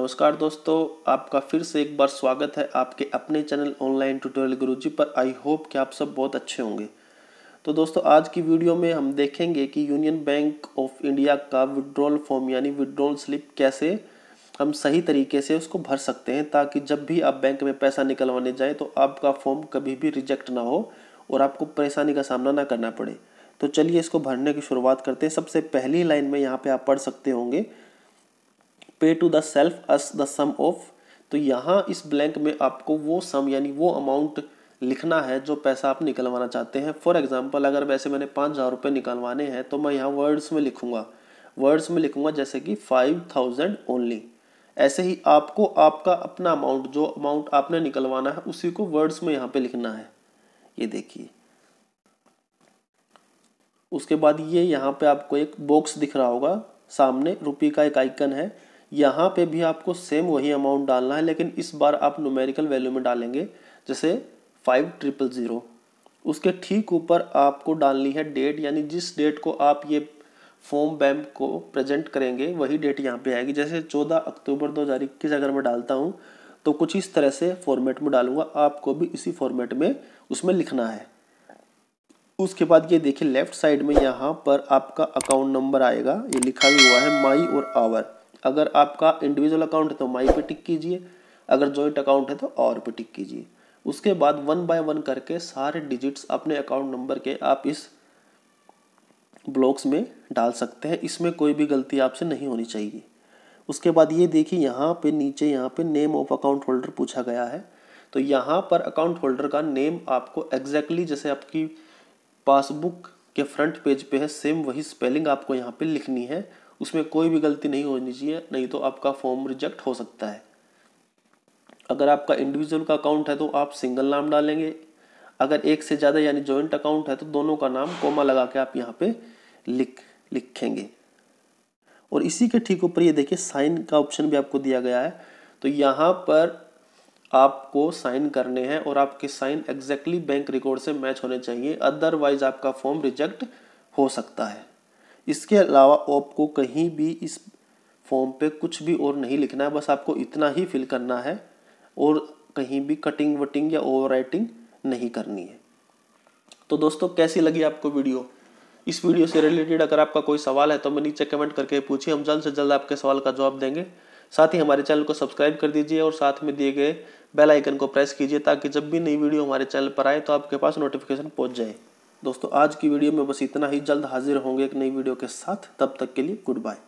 नमस्कार दोस्तों आपका फिर से एक बार स्वागत है आपके अपने चैनल ऑनलाइन ट्यूटोरियल गुरुजी पर आई होप कि आप सब बहुत अच्छे होंगे तो दोस्तों आज की वीडियो में हम देखेंगे कि यूनियन बैंक ऑफ इंडिया का विड्रॉल फॉर्म यानी विड्रॉल स्लिप कैसे हम सही तरीके से उसको भर सकते हैं ताकि जब भी आप बैंक में पैसा निकलवाने जाएँ तो आपका फॉर्म कभी भी रिजेक्ट ना हो और आपको परेशानी का सामना ना करना पड़े तो चलिए इसको भरने की शुरुआत करते हैं सबसे पहली लाइन में यहाँ पर आप पढ़ सकते होंगे pay to the self as the sum of तो यहाँ इस ब्लैंक में आपको वो सम यानी वो अमाउंट लिखना है जो पैसा आप निकलवाना चाहते हैं फॉर एग्जाम्पल अगर वैसे मैंने पाँच हज़ार रुपये निकलवाने हैं तो मैं यहाँ वर्ड्स में लिखूँगा वर्ड्स में लिखूँगा जैसे कि फाइव थाउजेंड ओनली ऐसे ही आपको आपका अपना अमाउंट जो अमाउंट आपने निकलवाना है उसी को वर्ड्स में यहाँ पे लिखना है ये देखिए उसके बाद ये यहाँ पे आपको एक बॉक्स दिख रहा होगा सामने रुपये का एक आइकन है यहाँ पे भी आपको सेम वही अमाउंट डालना है लेकिन इस बार आप नोमेरिकल वैल्यू में डालेंगे जैसे फाइव ट्रिपल ज़ीरो उसके ठीक ऊपर आपको डालनी है डेट यानी जिस डेट को आप ये फॉर्म बैम को प्रेजेंट करेंगे वही डेट यहाँ पे आएगी जैसे 14 अक्टूबर 2021 अगर मैं डालता हूँ तो कुछ इस तरह से फॉर्मेट में डालूंगा आपको भी इसी फॉर्मेट में उसमें लिखना है उसके बाद ये देखिए लेफ्ट साइड में यहाँ पर आपका अकाउंट नंबर आएगा ये लिखा भी हुआ है माई और आवर अगर आपका इंडिविजुअल अकाउंट है तो माई पे टिक कीजिए अगर जॉइंट अकाउंट है तो और पे टिक कीजिए उसके बाद वन बाय वन करके सारे डिजिट्स अपने अकाउंट नंबर के आप इस ब्लॉक्स में डाल सकते हैं इसमें कोई भी गलती आपसे नहीं होनी चाहिए उसके बाद ये देखिए यहाँ पे नीचे यहाँ पे नेम ऑफ अकाउंट होल्डर पूछा गया है तो यहाँ पर अकाउंट होल्डर का नेम आपको एग्जैक्टली exactly जैसे आपकी पासबुक के फ्रंट पेज पे है सेम वही स्पेलिंग आपको यहाँ पे लिखनी है उसमें कोई भी गलती नहीं होनी चाहिए नहीं तो आपका फॉर्म रिजेक्ट हो सकता है अगर आपका इंडिविजुअल का अकाउंट है तो आप सिंगल नाम डालेंगे अगर एक से ज़्यादा यानी जॉइंट अकाउंट है तो दोनों का नाम कोमा लगा के आप यहाँ पे लिख लिखेंगे और इसी के ठीक ऊपर ये देखिए साइन का ऑप्शन भी आपको दिया गया है तो यहाँ पर आपको साइन करने हैं और आपके साइन एग्जैक्टली बैंक रिकॉर्ड से मैच होने चाहिए अदरवाइज आपका फॉर्म रिजेक्ट हो सकता है इसके अलावा आपको कहीं भी इस फॉर्म पे कुछ भी और नहीं लिखना है बस आपको इतना ही फिल करना है और कहीं भी कटिंग वटिंग या ओवर राइटिंग नहीं करनी है तो दोस्तों कैसी लगी आपको वीडियो इस वीडियो से रिलेटेड अगर आपका कोई सवाल है तो मैं नीचे कमेंट करके पूछिए हम जल्द से जल्द आपके सवाल का जवाब देंगे साथ ही हमारे चैनल को सब्सक्राइब कर दीजिए और साथ में दिए गए बेल आइकन को प्रेस कीजिए ताकि जब भी नई वीडियो हमारे चैनल पर आए तो आपके पास नोटिफिकेशन पहुंच जाए दोस्तों आज की वीडियो में बस इतना ही जल्द हाजिर होंगे एक नई वीडियो के साथ तब तक के लिए गुड बाय